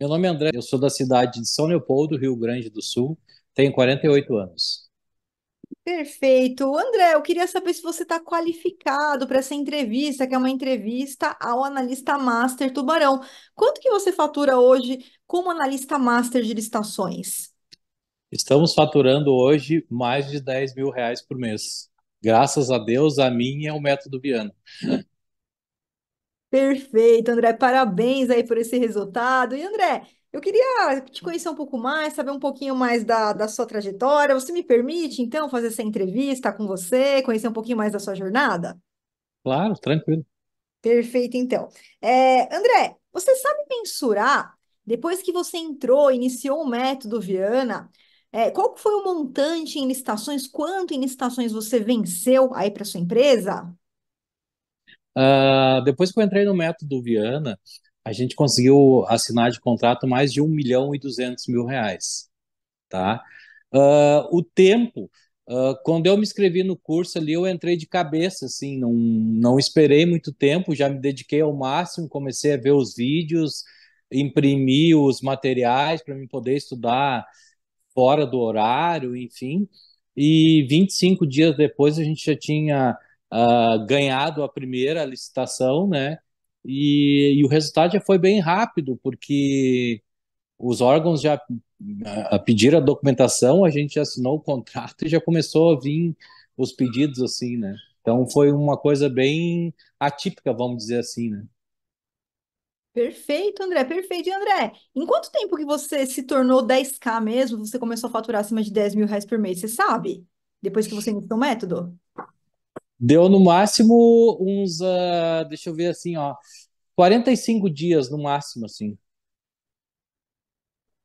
Meu nome é André, eu sou da cidade de São Leopoldo, Rio Grande do Sul, tenho 48 anos. Perfeito. André, eu queria saber se você está qualificado para essa entrevista, que é uma entrevista ao analista master Tubarão. Quanto que você fatura hoje como analista master de licitações? Estamos faturando hoje mais de 10 mil reais por mês. Graças a Deus, a minha é o método Viana. Perfeito, André. Parabéns aí por esse resultado. E André, eu queria te conhecer um pouco mais, saber um pouquinho mais da, da sua trajetória. Você me permite, então, fazer essa entrevista com você, conhecer um pouquinho mais da sua jornada? Claro, tranquilo. Perfeito, então. É, André, você sabe mensurar, depois que você entrou, iniciou o método Viana, é, qual foi o montante em licitações? Quanto em licitações você venceu aí para sua empresa? Ah, depois que eu entrei no método Viana, a gente conseguiu assinar de contrato mais de 1 milhão e 200 mil reais, tá? Uh, o tempo, uh, quando eu me inscrevi no curso ali, eu entrei de cabeça, assim, não, não esperei muito tempo, já me dediquei ao máximo, comecei a ver os vídeos, imprimi os materiais para poder estudar fora do horário, enfim. E 25 dias depois a gente já tinha uh, ganhado a primeira licitação, né? E, e, o resultado já foi bem rápido, porque os órgãos já uh, pediram a documentação, a gente assinou o contrato e já começou a vir os pedidos assim, né? Então foi uma coisa bem atípica, vamos dizer assim, né? Perfeito, André, perfeito. E André, em quanto tempo que você se tornou 10K mesmo? Você começou a faturar acima de 10 mil reais por mês, você sabe? Depois que você iniciou o método? Deu no máximo uns, uh, deixa eu ver assim, ó, 45 dias no máximo, assim.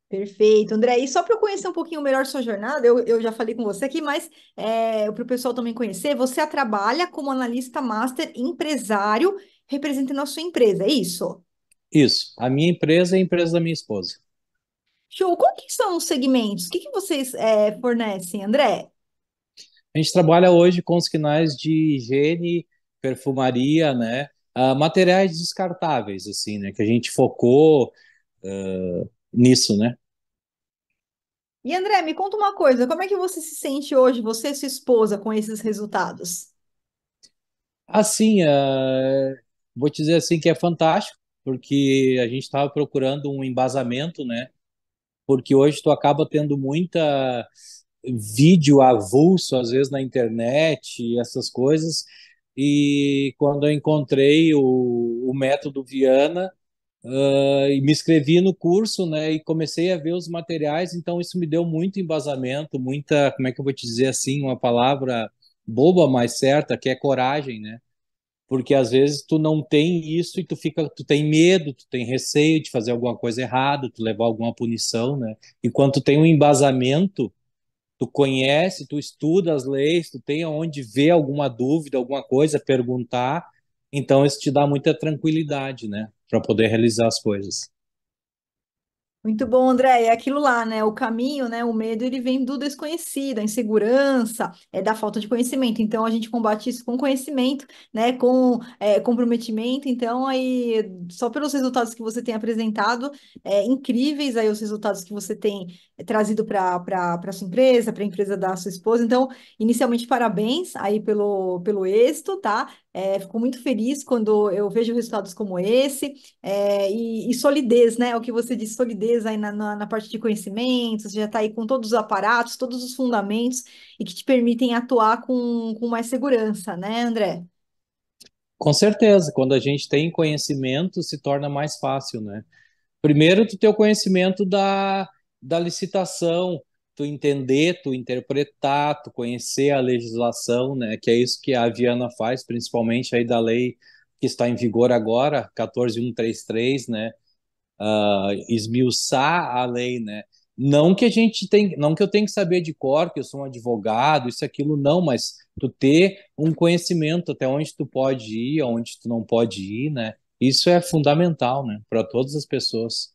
Perfeito, André. E só para eu conhecer um pouquinho melhor sua jornada, eu, eu já falei com você aqui, mas é, para o pessoal também conhecer, você trabalha como analista master empresário, representando a sua empresa, é isso? Isso. A minha empresa é a empresa da minha esposa. Show. quais são os segmentos? O que, que vocês é, fornecem, André? A gente trabalha hoje com os quinais de higiene, perfumaria, né? Uh, materiais descartáveis, assim, né? Que a gente focou uh, nisso, né? E André, me conta uma coisa, como é que você se sente hoje, você e sua esposa, com esses resultados? Assim, uh, vou dizer assim que é fantástico, porque a gente estava procurando um embasamento, né? Porque hoje tu acaba tendo muita vídeo avulso, às vezes na internet, essas coisas. E quando eu encontrei o, o método Viana, uh, e me inscrevi no curso, né, e comecei a ver os materiais, então isso me deu muito embasamento, muita, como é que eu vou te dizer assim, uma palavra boba, mas certa, que é coragem, né? Porque às vezes tu não tem isso e tu fica, tu tem medo, tu tem receio de fazer alguma coisa errada, tu levar alguma punição, né? Enquanto tem um embasamento, tu conhece, tu estuda as leis, tu tem onde ver alguma dúvida, alguma coisa, perguntar. Então isso te dá muita tranquilidade, né, para poder realizar as coisas. Muito bom, André. É aquilo lá, né? O caminho, né? O medo, ele vem do desconhecido, a insegurança, é da falta de conhecimento. Então, a gente combate isso com conhecimento, né? Com é, comprometimento. Então, aí, só pelos resultados que você tem apresentado, é, incríveis aí os resultados que você tem é, trazido para a sua empresa, para a empresa da sua esposa. Então, inicialmente, parabéns aí pelo, pelo êxito, tá? É, fico muito feliz quando eu vejo resultados como esse, é, e, e, solidez, né? É o que você disse, solidez aí na, na, na parte de conhecimentos, já está aí com todos os aparatos, todos os fundamentos, e que te permitem atuar com, com mais segurança, né, André? Com certeza, quando a gente tem conhecimento, se torna mais fácil, né? Primeiro, tu ter o conhecimento da, da licitação, tu entender, tu interpretar, tu conhecer a legislação, né? Que é isso que a Viana faz, principalmente aí da lei que está em vigor agora, 14133, né? Uh, esmiuçar a lei, né? Não que a gente tem, não que eu tenha que saber de cor, que eu sou um advogado, isso aquilo não, mas tu ter um conhecimento até onde tu pode ir, onde tu não pode ir, né? Isso é fundamental, né, para todas as pessoas.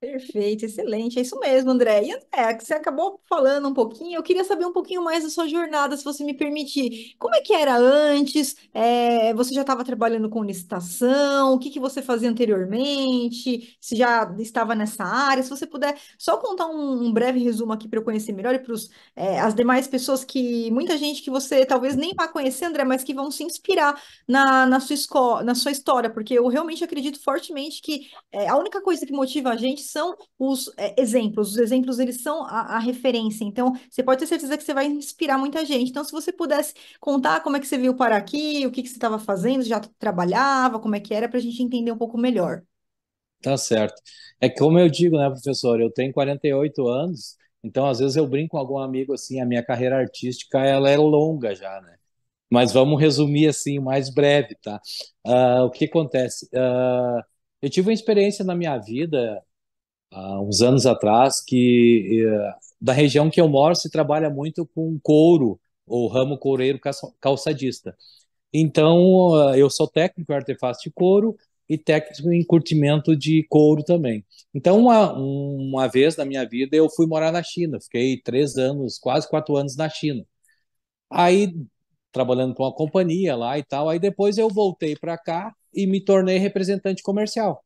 Perfeito, excelente. É isso mesmo, André. E André, você acabou falando um pouquinho, eu queria saber um pouquinho mais da sua jornada, se você me permitir. Como é que era antes? É, você já estava trabalhando com licitação? O que, que você fazia anteriormente? Se já estava nessa área? Se você puder só contar um, um breve resumo aqui para eu conhecer melhor e para é, as demais pessoas que, muita gente que você talvez nem vá conhecer, André, mas que vão se inspirar na, na, sua, escola, na sua história, porque eu realmente acredito fortemente que é, a única coisa que motiva a gente são os é, exemplos, os exemplos eles são a, a, referência. Então, você pode ter certeza que você vai inspirar muita gente. Então, se você pudesse contar como é que você veio parar aqui, o que, que você estava fazendo, já trabalhava, como é que era, para a gente entender um pouco melhor. Tá certo. É como eu digo, né, professor? Eu tenho 48 anos, então às vezes eu brinco com algum amigo assim, a minha carreira artística ela é longa já, né? Mas vamos resumir assim, mais breve, tá? Uh, o que acontece? Uh, eu tive uma experiência na minha vida há uns anos atrás que da região que eu moro se trabalha muito com couro ou ramo coureiro calçadista. Então, ah, eu sou técnico em artefato de couro e técnico em curtimento de couro também. Então, uma, uma vez na minha vida, eu fui morar na China. Fiquei três anos, quase quatro anos na China. Aí, trabalhando com uma companhia lá e tal. Aí, depois, eu voltei para cá e me tornei representante comercial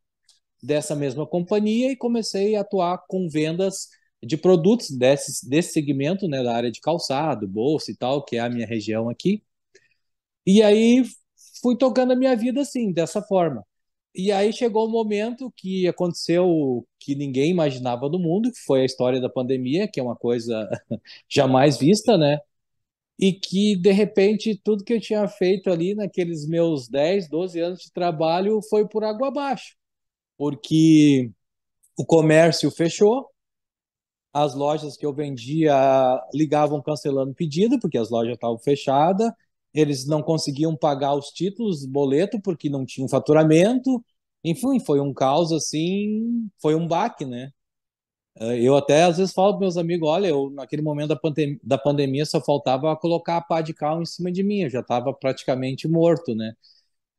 dessa mesma companhia e comecei a atuar com vendas de produtos desse, desse segmento, né, da área de calçado, bolsa e tal, que é a minha região aqui. E aí fui tocando a minha vida assim, dessa forma. E aí chegou o um momento que aconteceu que ninguém imaginava no mundo, que foi a história da pandemia, que é uma coisa jamais vista, né? E que, de repente, tudo que eu tinha feito ali naqueles meus 10, 12 anos de trabalho foi por água abaixo porque o comércio fechou, as lojas que eu vendia ligavam cancelando pedido, porque as lojas estavam fechadas, eles não conseguiam pagar os títulos, boleto, porque não tinham faturamento, enfim, foi um caos assim, foi um baque, né? Eh, eu até às vezes falo para meus amigos, olha, eu naquele momento da, pandem da pandemia só faltava colocar a pá de cal em cima de mim, eu já estava praticamente morto, né?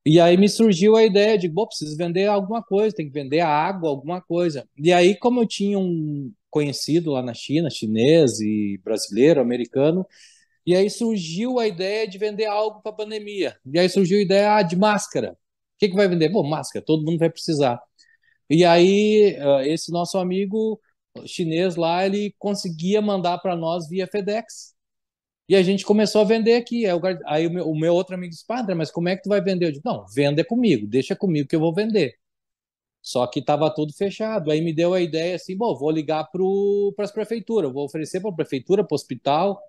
E aí me surgiu a ideia de, bom, preciso vender alguma coisa, tem que vender água, alguma coisa. E aí, como eu tinha um conhecido lá na China, chinês e brasileiro, americano, e aí surgiu a ideia de vender algo para a pandemia. E aí surgiu a ideia ah, de máscara. O que, que vai vender? Bom, máscara, todo mundo vai precisar. E aí, esse nosso amigo chinês lá, ele conseguia mandar para nós via FedEx. E a gente começou a vender aqui. Aí o meu, o meu outro amigo disse, padre, mas como é que tu vai vender? Eu disse, não, venda comigo, deixa comigo que eu vou vender. Só que estava tudo fechado. Aí me deu a ideia assim, bom, vou ligar para as prefeituras, vou oferecer para a prefeitura, para o hospital.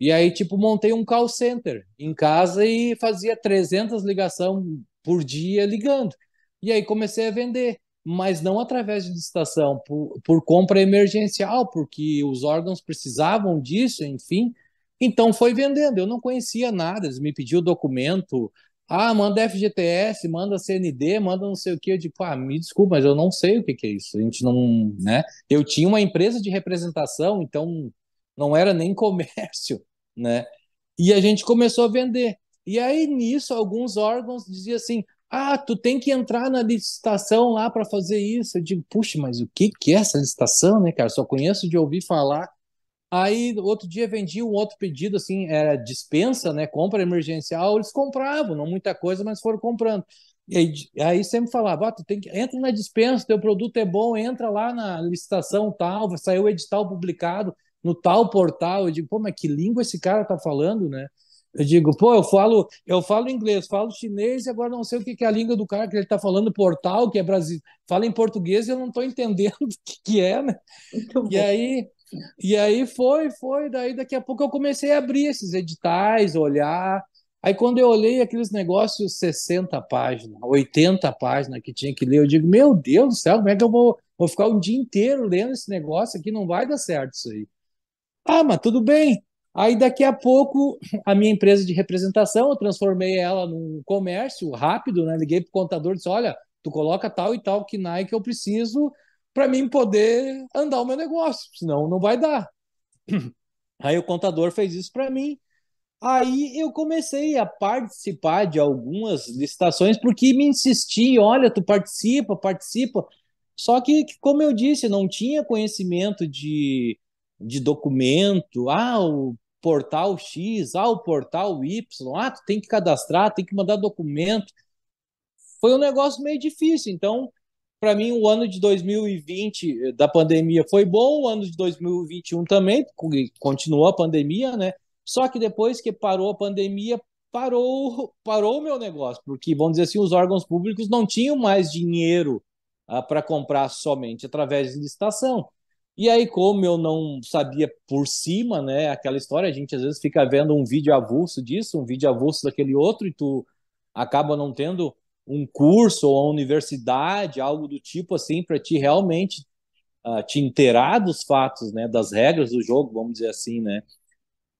E aí, tipo, montei um call center em casa e fazia 300 ligações por dia ligando. E aí comecei a vender, mas não através de licitação, por, por compra emergencial, porque os órgãos precisavam disso, enfim. Então foi vendendo, eu não conhecia nada, eles me pediam documento, ah, manda FGTS, manda CND, manda não sei o que. Eu digo, ah, me desculpa, mas eu não sei o que, que é isso. A gente não, né? Eu tinha uma empresa de representação, então não era nem comércio, né? E a gente começou a vender. E aí nisso alguns órgãos diziam assim: "Ah, tu tem que entrar na licitação lá para fazer isso". Eu digo: "Puxa, mas o que que é essa licitação, né, cara? Só conheço de ouvir falar". Aí, outro dia, vendia um outro pedido, assim, era dispensa, né? Compra emergencial. Eles compravam, não muita coisa, mas foram comprando. E aí, aí sempre falava, ah, tu tem que, entra na dispensa, teu produto é bom, entra lá na licitação tal, saiu o edital publicado no tal portal. Eu digo, pô, mas que língua esse cara tá falando, né? Eu digo, pô, eu falo, eu falo inglês, falo chinês e agora não sei o que, que é a língua do cara que ele está falando, portal, que é Brasil. Fala em português e eu não estou entendendo o que, que, é, né? Muito e bom. aí, e aí foi, foi, daí daqui a pouco eu comecei a abrir esses editais, olhar. Aí quando eu olhei aqueles negócios 60 páginas, 80 páginas que tinha que ler, eu digo, meu Deus do céu, como é que eu vou, vou ficar um dia inteiro lendo esse negócio aqui? Não vai dar certo isso aí. Ah, mas tudo bem. Aí daqui a pouco a minha empresa de representação, eu transformei ela num comércio rápido, né? Liguei pro contador e disse: "Olha, tu coloca tal e tal que Nike eu preciso para mim poder andar o meu negócio, senão não vai dar. Aí o contador fez isso para mim. Aí eu comecei a participar de algumas licitações porque me insisti, olha, tu participa, participa. Só que, como eu disse, não tinha conhecimento de, de documento, ah, o portal X, ah, o portal Y, ah, tu tem que cadastrar, tem que mandar documento. Foi um negócio meio difícil, então para mim, o ano de 2020 eh, da pandemia foi bom, o ano de 2021 também, continuou a pandemia, né? Só que depois que parou a pandemia, parou parou o meu negócio, porque, vamos dizer assim, os órgãos públicos não tinham mais dinheiro ah, para comprar somente através de licitação. E aí, como eu não sabia por cima, né, aquela história, a gente às vezes fica vendo um vídeo avulso disso, um vídeo avulso daquele outro, e tu acaba não tendo um curso ou uma universidade, algo do tipo assim, para te realmente uh, te inteirar dos fatos, né, das regras do jogo, vamos dizer assim, né?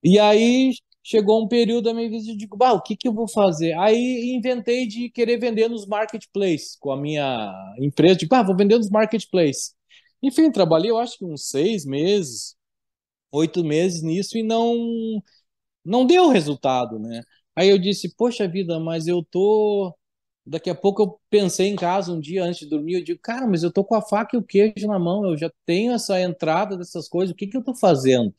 E aí chegou um período da minha vida, de digo, bah, o que, que eu vou fazer? Aí inventei de querer vender nos marketplaces com a minha empresa, digo, tipo, ah, vou vender nos marketplaces. Enfim, trabalhei, eu acho que uns seis meses, oito meses nisso e não não deu resultado, né? Aí eu disse, poxa vida, mas eu tô Daqui a pouco eu pensei em casa um dia antes de dormir, eu digo, cara, mas eu tô com a faca e o queijo na mão, eu já tenho essa entrada dessas coisas, o que que eu tô fazendo?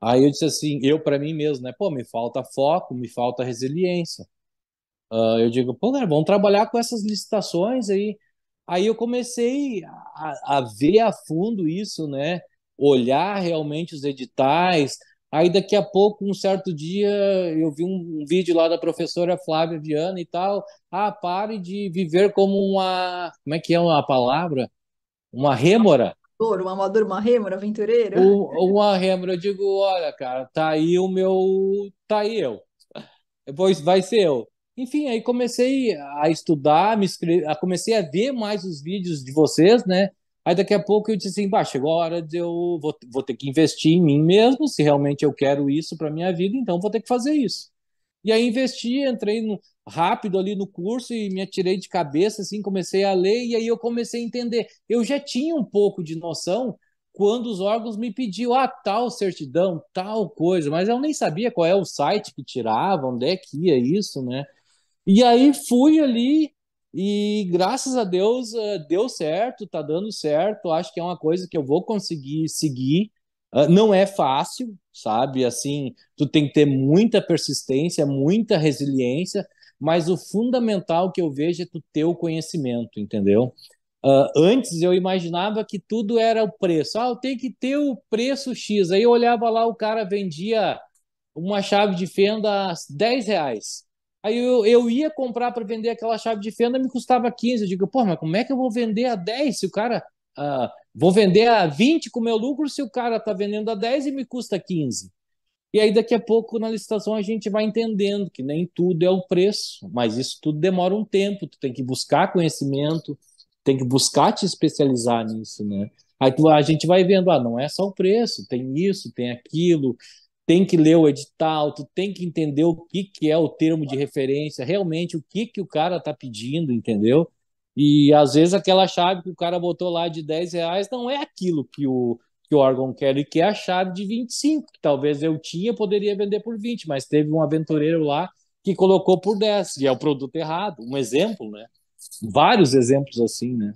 Aí eu disse assim, eu para mim mesmo, né? Pô, me falta foco, me falta resiliência. Uh, eu digo, pô, cara, vamos trabalhar com essas licitações aí. Aí eu comecei a, a ver a fundo isso, né? Olhar realmente os editais, Aí daqui a pouco, um certo dia, eu vi um, vídeo lá da professora Flávia Viana e tal. Ah, pare de viver como uma. Como é que é a palavra? Uma rêmora. Um amador, uma rêmora, aventureira? uma rêmora. Eu digo, olha, cara, tá aí o meu. Tá aí eu. Depois vai ser eu. Enfim, aí comecei a estudar, me inscre... comecei a ver mais os vídeos de vocês, né? Aí daqui a pouco eu disse assim, bah, chegou a hora de eu vou, vou ter que investir em mim mesmo, se realmente eu quero isso para minha vida, então vou ter que fazer isso. E aí investi, entrei no, rápido ali no curso e me atirei de cabeça, assim, comecei a ler e aí eu comecei a entender. Eu já tinha um pouco de noção quando os órgãos me pediam, ah, tal certidão, tal coisa, mas eu nem sabia qual é o site que tirava, onde é que ia isso, né? E aí fui ali e graças a Deus eh, deu certo, tá dando certo. Acho que é uma coisa que eu vou conseguir seguir. Ah, não é fácil, sabe? Assim, tu tem que ter muita persistência, muita resiliência, mas o fundamental que eu vejo é tu ter o conhecimento, entendeu? Uh, antes eu imaginava que tudo era o preço. Ah, eu tenho que ter o preço X. Aí eu olhava lá, o cara vendia uma chave de fenda a 10 reais. Aí eu, eu ia comprar para vender aquela chave de fenda, me custava 15. Eu digo, pô, mas como é que eu vou vender a 10 se o cara. Uh, vou vender a 20 com meu lucro se o cara está vendendo a 10 e me custa 15. E aí daqui a pouco na licitação a gente vai entendendo que nem tudo é o preço, mas isso tudo demora um tempo, tu tem que buscar conhecimento, tem que buscar te especializar nisso, né? Aí tu, a gente vai vendo, ah, não é só o preço, tem isso, tem aquilo, tem que ler o edital, tu tem que entender o que, que é o termo de referência, realmente o que, que o cara está pedindo, entendeu? E às vezes aquela chave que o cara botou lá de 10 reais não é aquilo que o, que o órgão quer, ele quer a chave de 25, que talvez eu tinha, poderia vender por 20, mas teve um aventureiro lá que colocou por 10, e é o produto errado, um exemplo, né? Vários exemplos assim, né?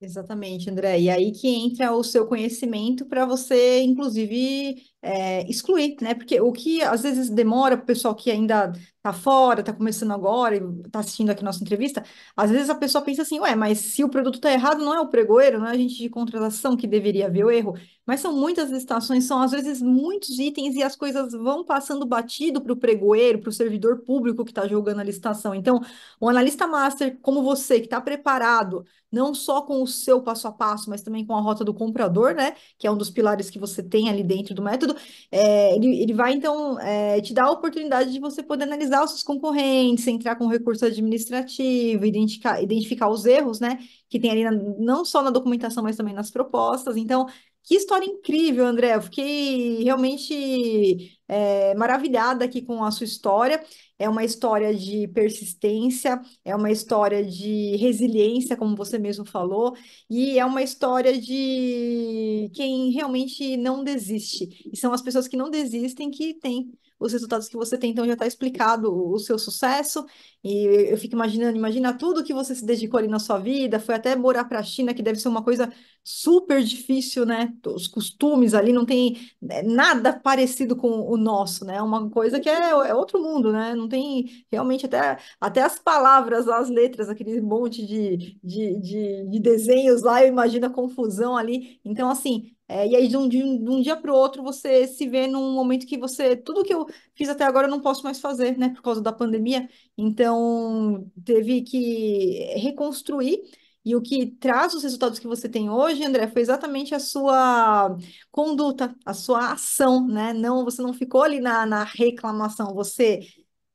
Exatamente, André. E aí que entra o seu conhecimento para você, inclusive, é, excluir, né? Porque o que às vezes demora para o pessoal que ainda está fora, está começando agora e está assistindo aqui nossa entrevista, às vezes a pessoa pensa assim, ué, mas se o produto está errado, não é o pregoeiro, não é a gente de contratação que deveria ver o erro. Mas são muitas licitações, são às vezes muitos itens e as coisas vão passando batido para o pregoeiro, para o servidor público que está jogando a licitação. Então, o analista master, como você, que está preparado, não só com o seu passo a passo, mas também com a rota do comprador, né? Que é um dos pilares que você tem ali dentro do método tudo. É, ele, ele vai, então, é, te dar a oportunidade de você poder analisar os seus concorrentes, entrar com recurso administrativo, identificar, identificar os erros, né? Que tem ali, na, não só na documentação, mas também nas propostas. Então, que história incrível, André. Eu fiquei realmente é, maravilhada aqui com a sua história. É uma história de persistência, é uma história de resiliência, como você mesmo falou, e é uma história de quem realmente não desiste. E são as pessoas que não desistem que têm os resultados que você tem, então já está explicado o seu sucesso. E eu fico imaginando, imagina tudo que você se dedicou ali na sua vida, foi até morar para a China, que deve ser uma coisa super difícil, né? Os costumes ali não tem né, nada parecido com o nosso, né? É uma coisa que é, é outro mundo, né? Não tem realmente até, até as palavras, as letras, aquele monte de, de, de, de desenhos lá, eu imagino a confusão ali. Então, assim, é, e aí, de um, de um dia para o outro, você se vê num momento que você. Tudo que eu fiz até agora eu não posso mais fazer, né? Por causa da pandemia. Então, teve que reconstruir. E o que traz os resultados que você tem hoje, André, foi exatamente a sua conduta, a sua ação, né? Não, você não ficou ali na, na reclamação. Você.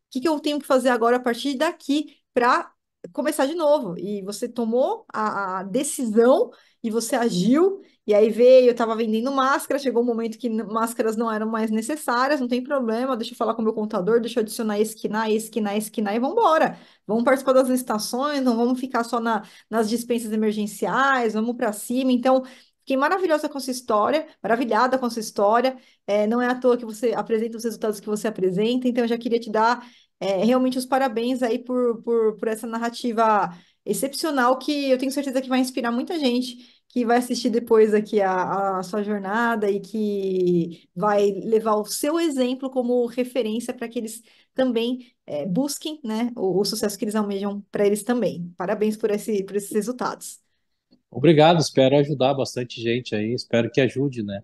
O que, que eu tenho que fazer agora a partir daqui para começar de novo. E você tomou a, a decisão e você agiu. E aí veio, eu estava vendendo máscara, chegou um momento que máscaras não eram mais necessárias, não tem problema, deixa eu falar com o meu contador, deixa eu adicionar esquinar, esquinar, esquinar e vamos embora. Vamos participar das licitações, não vamos ficar só na, nas dispensas emergenciais, vamos para cima. Então, Fiquei maravilhosa com essa história, maravilhada com essa história. É, não é à toa que você apresenta os resultados que você apresenta, então eu já queria te dar é, realmente os parabéns aí por, por, por essa narrativa excepcional que eu tenho certeza que vai inspirar muita gente que vai assistir depois aqui a, a, sua jornada e que vai levar o seu exemplo como referência para que eles também é, busquem né, o, o, sucesso que eles almejam para eles também. Parabéns por, esse, por esses resultados. Obrigado, espero ajudar bastante gente aí, espero que ajude, né?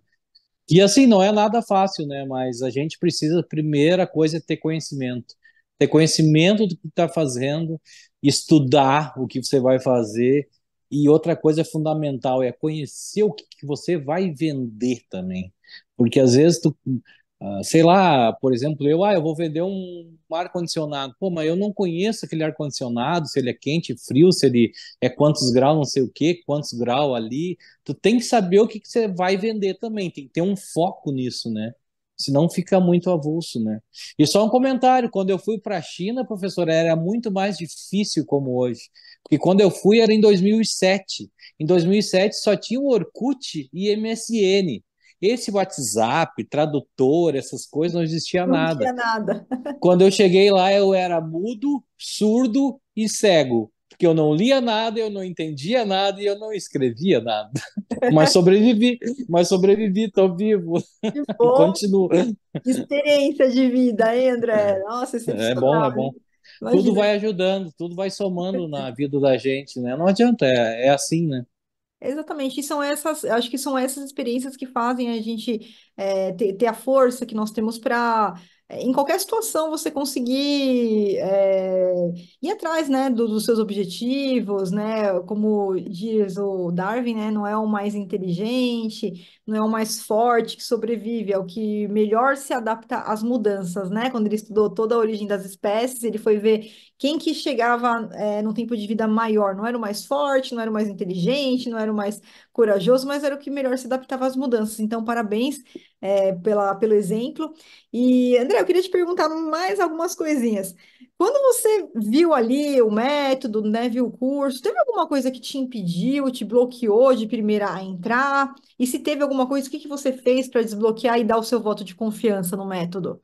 E assim, não é nada fácil, né? Mas a gente precisa, primeira coisa, é ter conhecimento ter conhecimento do que está fazendo, estudar o que você vai fazer. E outra coisa fundamental é conhecer o que, que você vai vender também. Porque às vezes tu, Uh, sei lá, por exemplo, eu, ah, eu vou vender um, um ar-condicionado. Pô, mas eu não conheço aquele ar-condicionado, se ele é quente, frio, se ele é quantos graus, não sei o que, quantos graus ali. Tu tem que saber o que, que você vai vender também, tem que ter um foco nisso, né? senão fica muito avulso, né? E só um comentário, quando eu fui para a China, professora, era muito mais difícil como hoje, porque quando eu fui era em 2007, em 2007 só tinha o Orkut e MSN, esse WhatsApp, tradutor, essas coisas, não existia não nada. Não existia nada. Quando eu cheguei lá, eu era mudo, surdo e cego porque eu não lia nada, eu não entendia nada e eu não escrevia nada. Mas sobrevivi, mas sobrevivi, estou vivo. Que bom. Continuo. Experiência de vida, hein, André? É. Nossa, isso é, é bom, é bom. Imagina. Tudo vai ajudando, tudo vai somando na vida da gente, né? Não adianta, é, é assim, né? Exatamente, e são essas, acho que são essas experiências que fazem a gente é, ter, ter a força que nós temos para é, em qualquer situação você conseguir é, ir atrás, né, do, dos seus objetivos, né, como diz o Darwin, né, não é o mais inteligente, não é o mais forte que sobrevive, é o que melhor se adapta às mudanças, né, quando ele estudou toda a origem das espécies, ele foi ver quem que chegava é, num tempo de vida maior, não era o mais forte, não era o mais inteligente, não era o mais corajoso, mas era o que melhor se adaptava às mudanças, então parabéns é, pela, pelo exemplo. E, André, eu queria te perguntar mais algumas coisinhas. Quando você viu ali o método, né, viu o curso, teve alguma coisa que te impediu, te bloqueou de primeira a entrar? E se teve alguma coisa, o que, que você fez para desbloquear e dar o seu voto de confiança no método?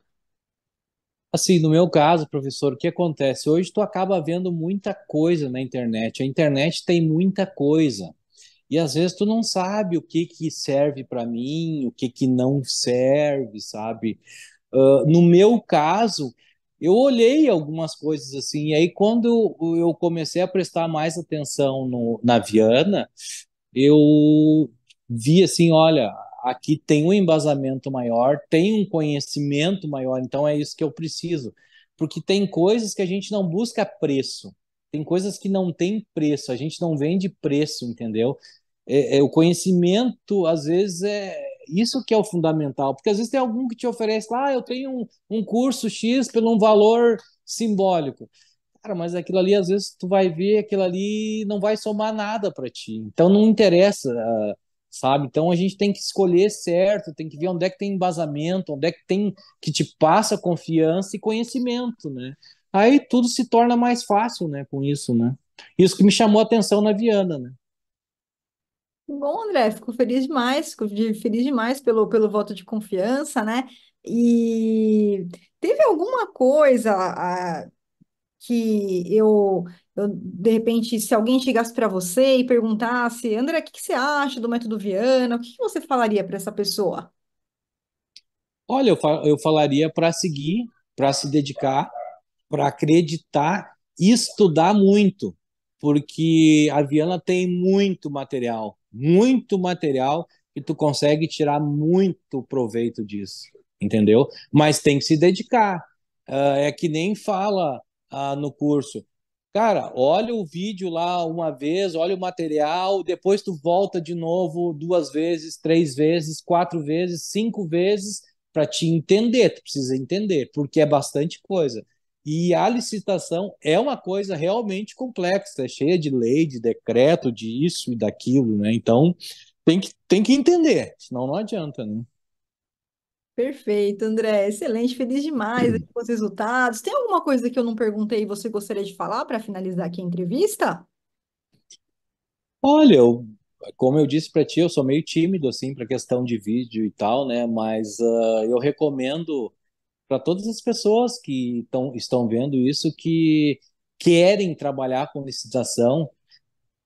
Assim, no meu caso, professor, o que acontece? Hoje tu acaba vendo muita coisa na internet. A internet tem muita coisa. E às vezes tu não sabe o que que serve para mim, o que que não serve, sabe? Uh, no meu caso, eu olhei algumas coisas assim, e aí quando eu comecei a prestar mais atenção no, na Viana, eu vi assim, olha, aqui tem um embasamento maior, tem um conhecimento maior, então é isso que eu preciso. Porque tem coisas que a gente não busca preço, tem coisas que não têm preço, a gente não vende preço, entendeu? É, é, o conhecimento, às vezes, é isso que é o fundamental, porque às vezes tem algum que te oferece ah, eu tenho um, um curso X pelo um valor simbólico. Cara, mas aquilo ali, às vezes, tu vai ver, aquilo ali não vai somar nada para ti. Então, não interessa, ah, sabe? Então, a gente tem que escolher certo, tem que ver onde é que tem embasamento, onde é que tem que te passa confiança e conhecimento, né? Aí tudo se torna mais fácil, né, com isso, né? Isso que me chamou a atenção na Viana, né? Bom, André, fico feliz demais, fico feliz demais pelo, pelo voto de confiança, né? E teve alguma coisa a, ah, que eu, eu, de repente, se alguém chegasse para você e perguntasse, André, o que, que você acha do método Viana? O que, que você falaria para essa pessoa? Olha, eu, eu falaria para seguir, para se dedicar, para acreditar e estudar muito, porque a Viana tem muito material, muito material e tu consegue tirar muito proveito disso, entendeu? Mas tem que se dedicar. Uh, é que nem fala uh, no curso. Cara, olha o vídeo lá uma vez, olha o material, depois tu volta de novo duas vezes, três vezes, quatro vezes, cinco vezes para te entender. Tu precisa entender, porque é bastante coisa. E a licitação é uma coisa realmente complexa, é cheia de lei, de decreto, de isso e daquilo, né? Então tem que, tem que entender, senão não adianta, né? Perfeito, André. Excelente, feliz demais Sim. com os resultados. Tem alguma coisa que eu não perguntei e você gostaria de falar para finalizar aqui a entrevista? Olha, eu, como eu disse para ti, eu sou meio tímido assim para questão de vídeo e tal, né? Mas uh, eu recomendo para todas as pessoas que tão, estão vendo isso, que querem trabalhar com licitação,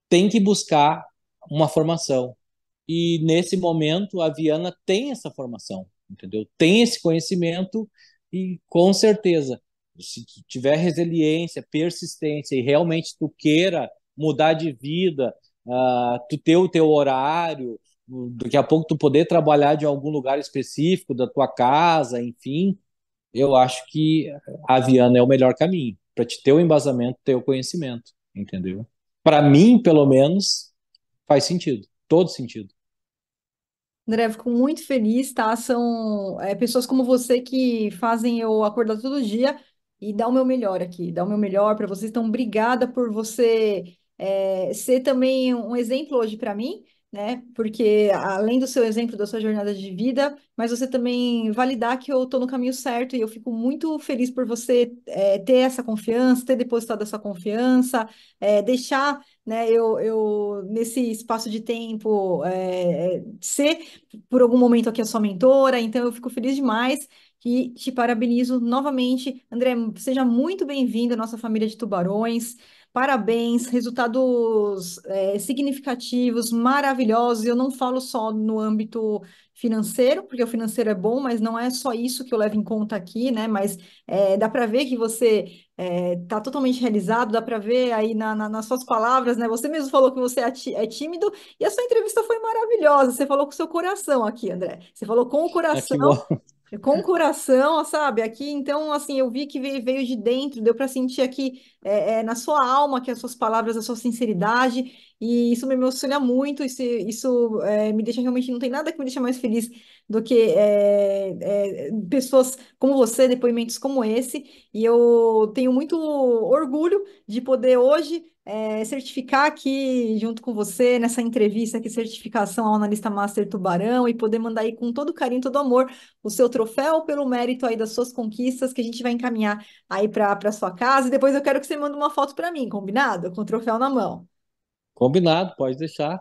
tem que buscar uma formação. E nesse momento, a Viana tem essa formação, entendeu? Tem esse conhecimento e com certeza, se tiver resiliência, persistência e realmente tu queira mudar de vida, uh, tu ter o teu horário, daqui a pouco tu poder trabalhar de algum lugar específico da tua casa, enfim, eu acho que a Viana é o melhor caminho para te ter o embasamento, ter o conhecimento, entendeu? Para mim, pelo menos, faz sentido, todo sentido. André, fico muito feliz, tá? São é, pessoas como você que fazem eu acordar todo dia e dar o meu melhor aqui, dar o meu melhor para vocês. Então, obrigada por você é, ser também um exemplo hoje para mim né? Porque além do seu exemplo, da sua jornada de vida, mas você também validar que eu estou no caminho certo e eu fico muito feliz por você é, ter essa confiança, ter depositado essa confiança, é, deixar, né? Eu, eu nesse espaço de tempo é, ser por algum momento aqui a sua mentora, então eu fico feliz demais. E te parabenizo novamente. André, seja muito bem-vindo à nossa família de tubarões. Parabéns, resultados é, significativos, maravilhosos. Eu não falo só no âmbito financeiro, porque o financeiro é bom, mas não é só isso que eu levo em conta aqui, né? Mas é, dá para ver que você está eh, é, totalmente realizado, dá para ver aí na, na, nas suas palavras, né? Você mesmo falou que você é, é tímido e a sua entrevista foi maravilhosa. Você falou com o seu coração aqui, André. Você falou com o ah, coração. Com é. coração, sabe? Aqui, então, assim, eu vi que veio, de dentro, deu para sentir aqui é, é, na sua alma que as suas palavras, a sua sinceridade, e isso me emociona muito, isso, isso é, me deixa realmente, não tem nada que me deixa mais feliz do que é, é, pessoas como você, depoimentos como esse, e eu tenho muito orgulho de poder hoje é, certificar aqui junto com você nessa entrevista aqui, certificação ao analista Master Tubarão e poder mandar aí com todo carinho, todo amor, o seu troféu pelo mérito aí das suas conquistas que a gente vai encaminhar aí para sua casa. E depois eu quero que você mande uma foto para mim, combinado? Com o troféu na mão. Combinado, pode deixar.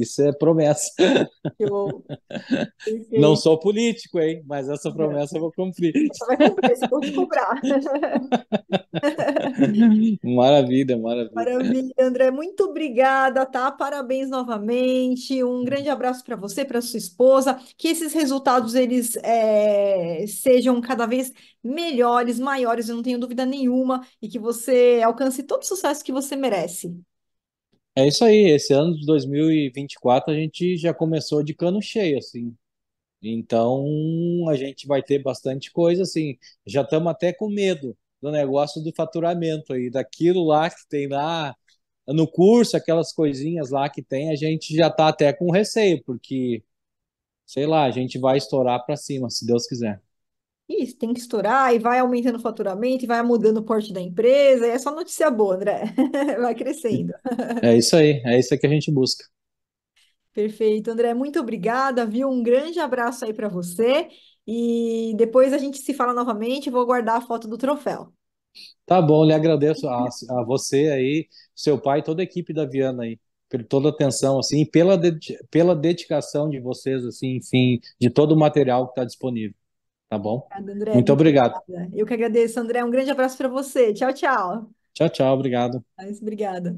Isso é promessa. Não sou político, hein? Mas essa promessa eu vou cumprir. Você vai cumprir, você pode cobrar. Maravilha, maravilha. Maravilha, André. Muito obrigada, tá? Parabéns novamente. Um grande abraço para você, para sua esposa. Que esses resultados eles é, sejam cada vez melhores, maiores, eu não tenho dúvida nenhuma, e que você alcance todo o sucesso que você merece. É isso aí, esse ano de 2024 a gente já começou de cano cheio, assim. Então a gente vai ter bastante coisa, assim. Já estamos até com medo do negócio do faturamento aí, daquilo lá que tem lá no curso, aquelas coisinhas lá que tem, a gente já está até com receio, porque sei lá, a gente vai estourar para cima, se Deus quiser. Isso, tem que estourar e vai aumentando o faturamento e vai mudando o porte da empresa. é só notícia boa, André. vai crescendo. É isso aí, é isso que a gente busca. Perfeito, André. Muito obrigada, viu? Um grande abraço aí para você. E depois a gente se fala novamente. Vou guardar a foto do troféu. Tá bom, lhe agradeço a, a você aí, seu pai, toda a equipe da Viana aí, por toda a atenção, assim, pela, de, pela dedicação de vocês, assim, enfim, de todo o material que está disponível. Tá bom? Obrigada, André. Muito obrigado. Eu que agradeço, André. Um grande abraço para você. Tchau, tchau. Tchau, tchau. Obrigado. Mas, obrigada.